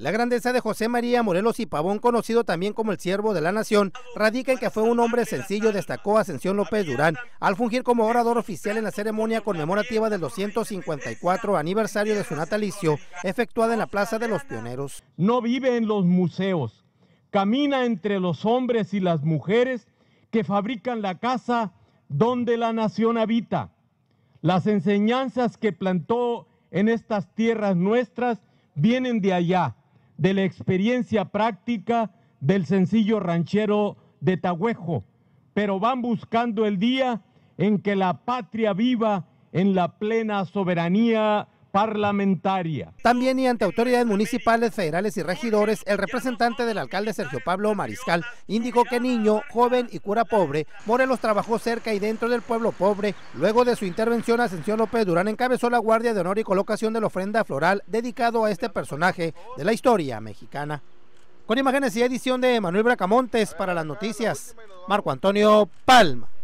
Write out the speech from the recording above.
La grandeza de José María Morelos y Pavón, conocido también como el siervo de la nación, radica en que fue un hombre sencillo, destacó Ascensión López Durán, al fungir como orador oficial en la ceremonia conmemorativa del 254 aniversario de su natalicio, efectuada en la Plaza de los Pioneros. No vive en los museos, camina entre los hombres y las mujeres que fabrican la casa donde la nación habita. Las enseñanzas que plantó en estas tierras nuestras vienen de allá de la experiencia práctica del sencillo ranchero de Tahuejo, pero van buscando el día en que la patria viva en la plena soberanía parlamentaria. También y ante autoridades municipales, federales y regidores, el representante del alcalde Sergio Pablo Mariscal indicó que niño, joven y cura pobre, Morelos trabajó cerca y dentro del pueblo pobre. Luego de su intervención, Ascensión López Durán encabezó la guardia de honor y colocación de la ofrenda floral dedicado a este personaje de la historia mexicana. Con imágenes y edición de Manuel Bracamontes para las noticias, Marco Antonio Palma.